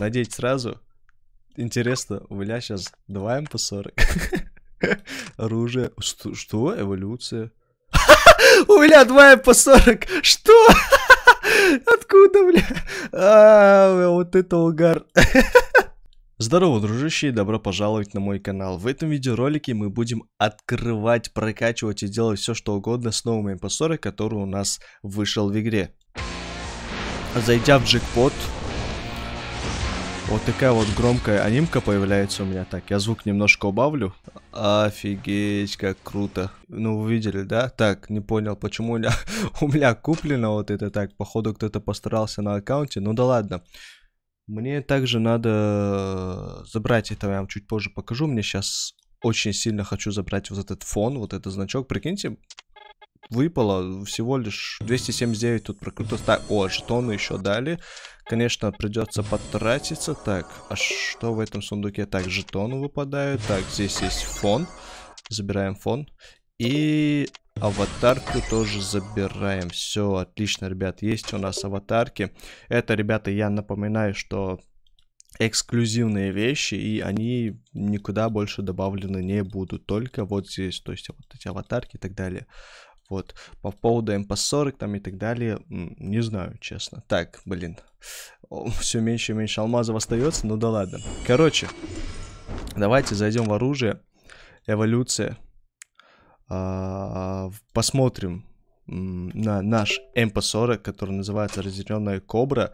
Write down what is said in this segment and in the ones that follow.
надеть сразу. Интересно, у меня сейчас 2 МП-40. Оружие. Что? Эволюция? У меня 2 МП-40. Эм что? Откуда, бля? А, вот это угар. Здорово, дружище, и добро пожаловать на мой канал. В этом видеоролике мы будем открывать, прокачивать и делать все что угодно с новым MP40, эм который у нас вышел в игре. Зайдя в джекпот, вот такая вот громкая анимка появляется у меня. Так, я звук немножко убавлю. Офигеть, как круто. Ну, вы видели, да? Так, не понял, почему у меня, у меня куплено вот это так. Походу, кто-то постарался на аккаунте. Ну да ладно. Мне также надо забрать это, я вам чуть позже покажу. Мне сейчас очень сильно хочу забрать вот этот фон, вот этот значок. Прикиньте, выпало всего лишь 279 тут прокрутилось. Так, о, жетоны еще дали. Конечно, придется потратиться. Так, а что в этом сундуке? Так, жетоны выпадают. Так, здесь есть фон. Забираем фон. И аватарку тоже забираем. Все, отлично, ребят. Есть у нас аватарки. Это, ребята, я напоминаю, что эксклюзивные вещи, и они никуда больше добавлены не будут, только вот здесь, то есть вот эти аватарки и так далее. Вот, по поводу МП-40 там и так далее, не знаю, честно. Так, блин, все меньше и меньше алмазов остается, ну да ладно. Короче, давайте зайдем в оружие, эволюция. А, посмотрим на наш МП-40, который называется разделенная кобра.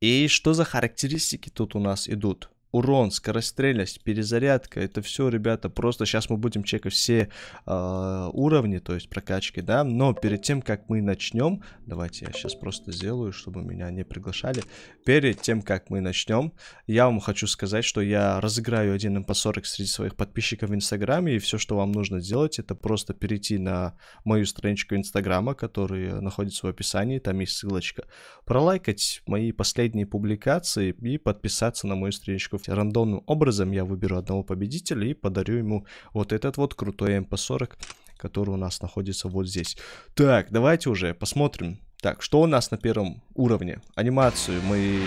И что за характеристики тут у нас идут? урон, скорострельность, перезарядка, это все, ребята, просто сейчас мы будем чекать все э, уровни, то есть прокачки, да, но перед тем, как мы начнем, давайте я сейчас просто сделаю, чтобы меня не приглашали, перед тем, как мы начнем, я вам хочу сказать, что я разыграю один МП-40 среди своих подписчиков в Инстаграме, и все, что вам нужно сделать, это просто перейти на мою страничку Инстаграма, которая находится в описании, там есть ссылочка, пролайкать мои последние публикации и подписаться на мою страничку в выбрать. Рандомным образом я выберу одного победителя и подарю ему вот этот вот крутой mp эм 40 который у нас находится вот здесь. Так, давайте уже посмотрим. Так, что у нас на первом уровне? Анимацию мы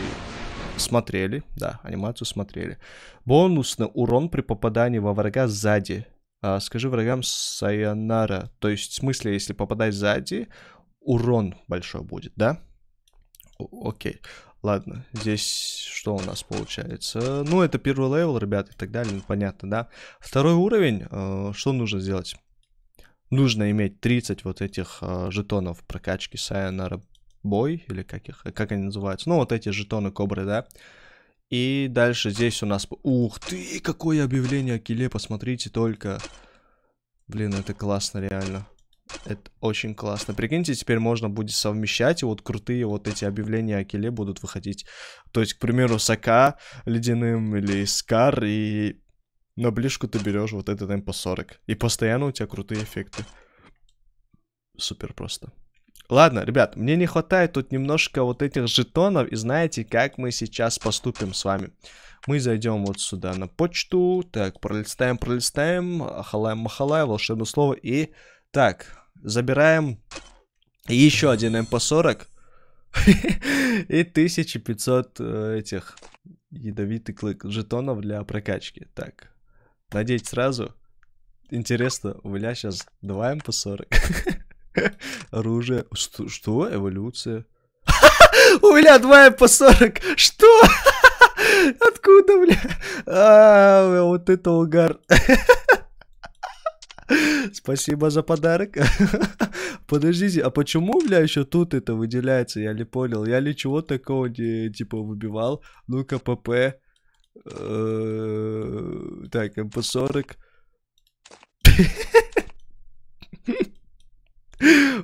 смотрели, да, анимацию смотрели. Бонусный урон при попадании во врага сзади. А, скажи врагам Сайонара. То есть, в смысле, если попадать сзади, урон большой будет, да? О окей. Ладно, здесь что у нас получается? Ну, это первый левел, ребят, и так далее, ну, понятно, да? Второй уровень, э, что нужно сделать? Нужно иметь 30 вот этих э, жетонов прокачки Сайонара Бой, или как их, э, как они называются? Ну, вот эти жетоны Кобры, да? И дальше здесь у нас... Ух ты, какое объявление Киле, посмотрите только. Блин, это классно реально. Это очень классно. Прикиньте, теперь можно будет совмещать, и вот крутые вот эти объявления о келе будут выходить. То есть, к примеру, Сака ледяным или Скар, и на ближку ты берешь вот этот МП-40. И постоянно у тебя крутые эффекты. Супер просто. Ладно, ребят, мне не хватает тут немножко вот этих жетонов, и знаете, как мы сейчас поступим с вами. Мы зайдем вот сюда на почту, так, пролистаем, пролистаем, а, халаем-махалай, волшебное слово, и... Так, Забираем еще один МП-40. И 1500 э, этих ядовитых клык жетонов для прокачки. Так, надеть сразу. Интересно, у меня сейчас 2 МП-40. Оружие. Что? что? Эволюция. У меня 2 МП-40. Что? Откуда, бля? А, вот это угар. Спасибо за подарок. Подождите, а почему, бля, еще тут это выделяется? Я не понял. Я ли чего такого не, типа, выбивал. Ну-ка, ПП. Э, так, МП-40. Эм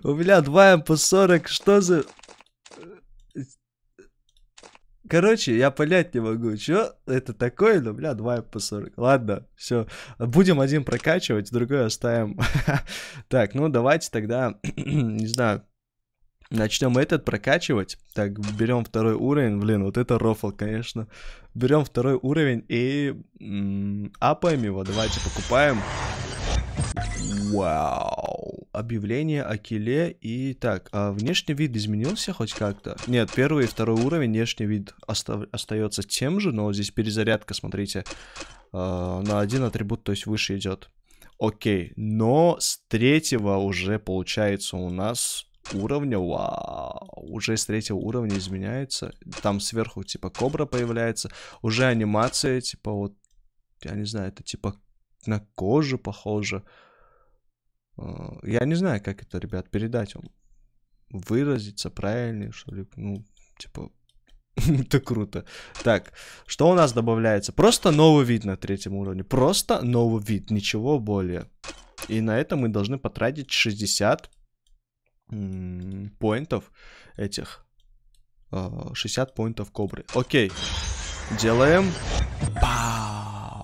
У меня 2 МП-40. Эм Что за... Короче, я понять не могу, что это такое, Ну бля, 2 по 40. Ладно, все, будем один прокачивать, другой оставим. Так, ну давайте тогда, не знаю, начнем этот прокачивать. Так, берем второй уровень, блин, вот это рофл, конечно. Берем второй уровень и апаем его, давайте покупаем. Вау объявление о киле и так. А внешний вид изменился хоть как-то? Нет, первый и второй уровень внешний вид оста остается тем же, но здесь перезарядка, смотрите, э, на один атрибут, то есть выше идет. Окей, но с третьего уже получается у нас уровня, вау, уже с третьего уровня изменяется, там сверху типа кобра появляется, уже анимация типа вот, я не знаю, это типа на кожу похоже, Э, я не знаю, как это, ребят, передать вам. Выразиться правильно, что ли, ну, типа, это круто. Так, что у нас добавляется? Просто новый вид на третьем уровне. Просто новый вид, ничего более. И на это мы должны потратить 60 поинтов этих. 60 э, поинтов кобры. Окей. Делаем. Пау.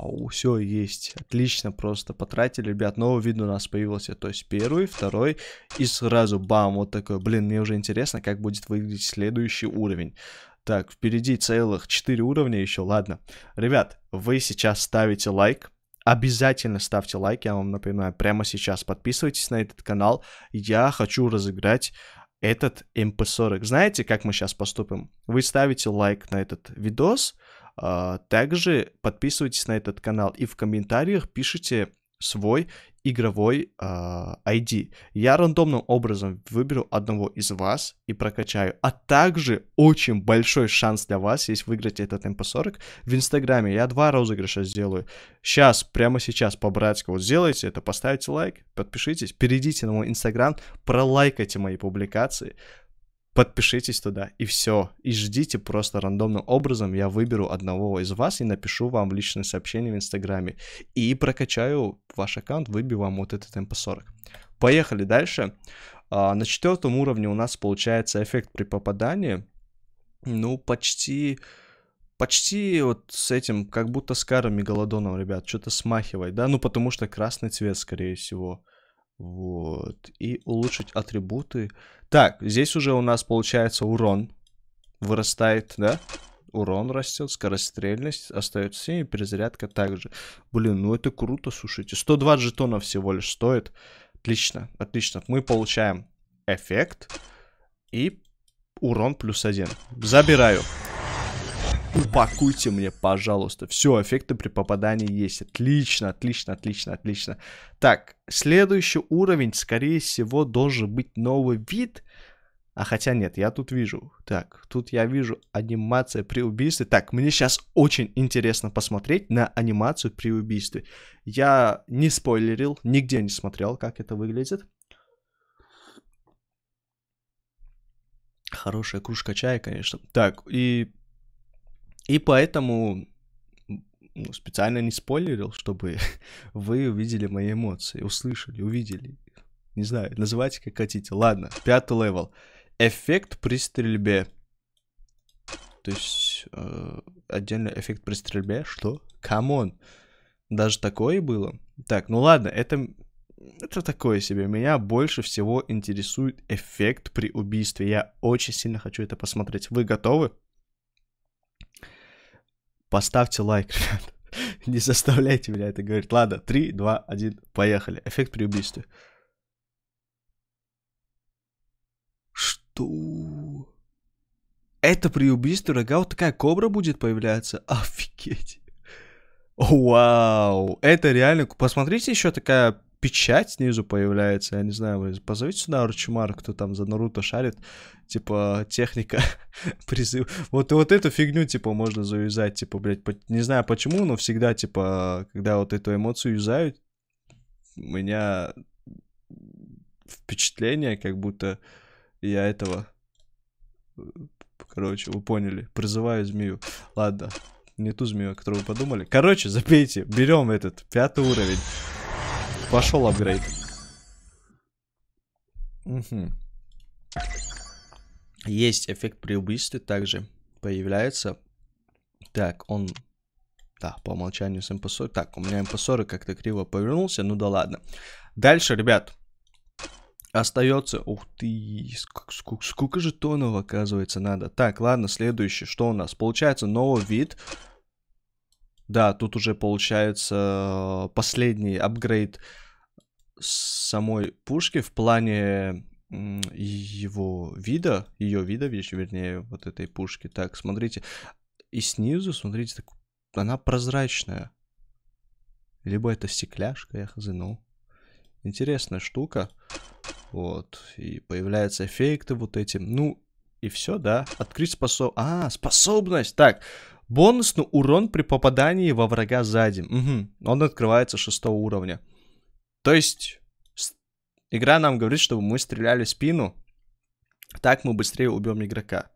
Вау, все есть. Отлично, просто потратили, ребят. Новый видно у нас появился. То есть первый, второй и сразу бам, вот такой. Блин, мне уже интересно, как будет выглядеть следующий уровень. Так, впереди целых 4 уровня еще, ладно. Ребят, вы сейчас ставите лайк, Обязательно ставьте лайк, я вам напоминаю, прямо сейчас подписывайтесь на этот канал. Я хочу разыграть этот MP40. Эм Знаете, как мы сейчас поступим? Вы ставите лайк на этот видос, а, также подписывайтесь на этот канал и в комментариях пишите свой игровой э, а, ID. Я рандомным образом выберу одного из вас и прокачаю. А также очень большой шанс для вас есть выиграть этот МП-40 в Инстаграме. Я два розыгрыша сделаю. Сейчас, прямо сейчас, по-братски вот сделайте это, поставьте лайк, подпишитесь, перейдите на мой Инстаграм, пролайкайте мои публикации, Подпишитесь туда, и все. И ждите просто рандомным образом. Я выберу одного из вас и напишу вам личное сообщение в Инстаграме. И прокачаю ваш аккаунт, выбью вам вот этот MP40. Поехали дальше. А, на четвертом уровне у нас получается эффект при попадании. Ну, почти... Почти вот с этим, как будто с карами голодоном, ребят, что-то смахивает, да? Ну, потому что красный цвет, скорее всего. Вот. И улучшить атрибуты. Так, здесь уже у нас получается урон вырастает, да? Урон растет, скорострельность остается 7, перезарядка также. Блин, ну это круто, слушайте. 120 жетонов всего лишь стоит. Отлично, отлично. Мы получаем эффект и урон плюс один. Забираю упакуйте мне, пожалуйста. Все, эффекты при попадании есть. Отлично, отлично, отлично, отлично. Так, следующий уровень, скорее всего, должен быть новый вид. А хотя нет, я тут вижу. Так, тут я вижу анимация при убийстве. Так, мне сейчас очень интересно посмотреть на анимацию при убийстве. Я не спойлерил, нигде не смотрел, как это выглядит. Хорошая кружка чая, конечно. Так, и и поэтому ну, специально не спойлерил, чтобы вы увидели мои эмоции, услышали, увидели. Не знаю, называйте как хотите. Ладно, пятый левел. Эффект при стрельбе. То есть э, отдельный эффект при стрельбе. Что? Камон. Даже такое было. Так, ну ладно, это, это такое себе. Меня больше всего интересует эффект при убийстве. Я очень сильно хочу это посмотреть. Вы готовы? Поставьте лайк, ребят. Не заставляйте меня это говорить. Ладно, 3, 2, 1, поехали. Эффект при убийстве. Что? Это при убийстве рога вот такая кобра будет появляться? Офигеть. Вау, это реально... Посмотрите, еще такая печать снизу появляется, я не знаю, вы позовите сюда Арчимара, кто там за Наруто шарит, типа, техника призыв. Вот, вот эту фигню, типа, можно завязать, типа, блядь, по... не знаю почему, но всегда, типа, когда вот эту эмоцию юзают, у меня впечатление, как будто я этого, короче, вы поняли, призываю змею. Ладно, не ту змею, которую вы подумали. Короче, запейте, берем этот пятый уровень. Пошел апгрейд. Угу. Есть эффект при убийстве также появляется. Так, он... Да, по умолчанию с МП-40. Эм так, у меня МП-40 эм как-то криво повернулся, ну да ладно. Дальше, ребят, остается... Ух ты, сколько, сколько, сколько же тонов, оказывается, надо. Так, ладно, следующее, что у нас? Получается, новый вид да, тут уже получается э, последний апгрейд самой пушки в плане его вида, ее вида, вернее, вот этой пушки. Так, смотрите, и снизу, смотрите, так, она прозрачная. Либо это стекляшка, я хз, ну. Интересная штука. Вот, и появляются эффекты вот эти. Ну, и все, да. Открыть способ... А, способность! Так, Бонусный урон при попадании во врага сзади. Угу. Он открывается шестого уровня. То есть игра нам говорит, чтобы мы стреляли в спину. Так мы быстрее убьем игрока.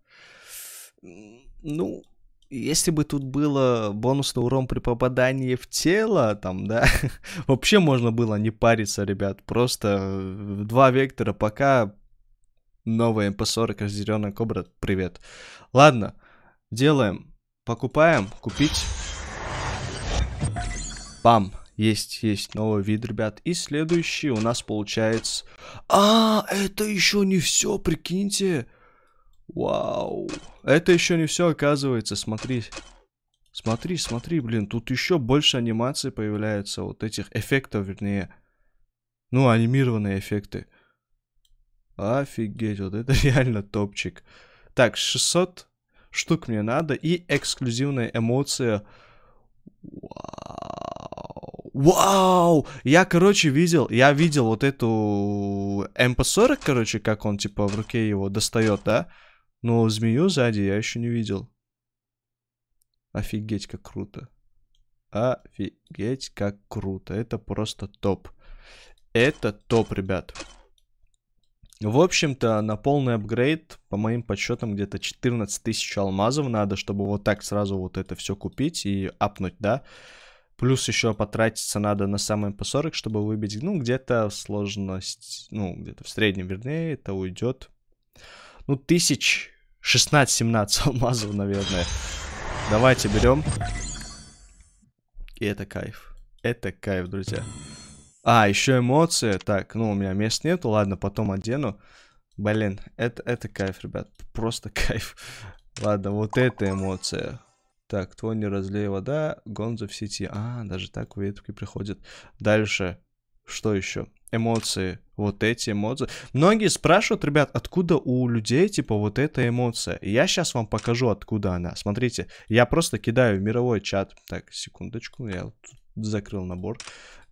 Ну, если бы тут было бонусный урон при попадании в тело, там, да, вообще можно было не париться, ребят. Просто э, два вектора пока новая МП-40 эм разделенная кобра. Привет. Ладно, делаем. Покупаем, купить. Бам. Есть, есть новый вид, ребят. И следующий у нас получается... А, это еще не все, прикиньте. Вау. Это еще не все, оказывается, смотри. Смотри, смотри, блин, тут еще больше анимаций появляется, вот этих эффектов, вернее. Ну, анимированные эффекты. Офигеть, вот это реально топчик. Так, 600 штук мне надо. И эксклюзивная эмоция. Вау. Вау! Я, короче, видел, я видел вот эту МП-40, короче, как он, типа, в руке его достает, да? Но змею сзади я еще не видел. Офигеть, как круто. Офигеть, как круто. Это просто топ. Это топ, ребят. В общем-то, на полный апгрейд, по моим подсчетам, где-то 14 тысяч алмазов надо, чтобы вот так сразу вот это все купить и апнуть, да. Плюс еще потратиться надо на самые по 40, чтобы выбить, ну, где-то сложность, ну, где-то в среднем, вернее, это уйдет, ну, тысяч 16-17 алмазов, наверное. Давайте берем. И это кайф. Это кайф, друзья. А, еще эмоции. Так, ну, у меня мест нету, ладно, потом одену. Блин, это, это кайф, ребят. Просто кайф. Ладно, вот это эмоция. Так, Твони разлей вода, Гонзо в сети. А, даже так ветки приходят. Дальше, что еще? Эмоции, вот эти эмоции. Многие спрашивают, ребят, откуда у людей, типа, вот эта эмоция. Я сейчас вам покажу, откуда она. Смотрите, я просто кидаю в мировой чат. Так, секундочку, я тут закрыл набор.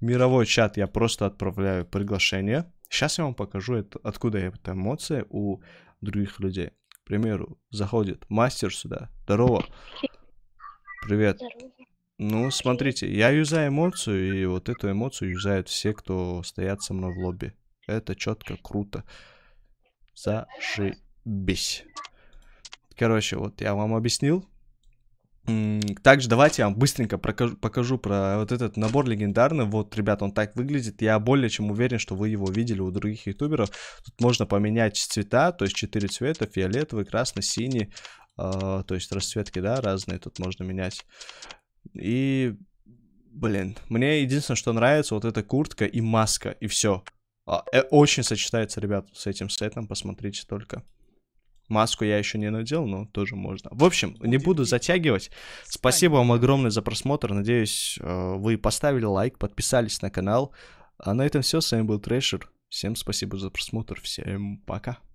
Мировой чат я просто отправляю приглашение. Сейчас я вам покажу, это, откуда эта эмоция у других людей. К примеру, заходит мастер сюда. Здорово. Привет. Ну, смотрите, я юзаю эмоцию, и вот эту эмоцию юзают все, кто стоят со мной в лобби. Это четко, круто. Зашибись. Короче, вот я вам объяснил. Также давайте я вам быстренько прокажу, покажу про вот этот набор легендарный. Вот, ребят, он так выглядит. Я более чем уверен, что вы его видели у других ютуберов. Тут можно поменять цвета, то есть 4 цвета, фиолетовый, красный, синий. Э, то есть расцветки, да, разные тут можно менять. И, блин, мне единственное, что нравится, вот эта куртка и маска, и все. А, э, очень сочетается, ребят, с этим сетом, посмотрите только. Маску я еще не надел, но тоже можно. В общем, не буду затягивать. Спасибо вам огромное за просмотр. Надеюсь, э, вы поставили лайк, подписались на канал. А на этом все. С вами был Трэшер. Всем спасибо за просмотр. Всем пока.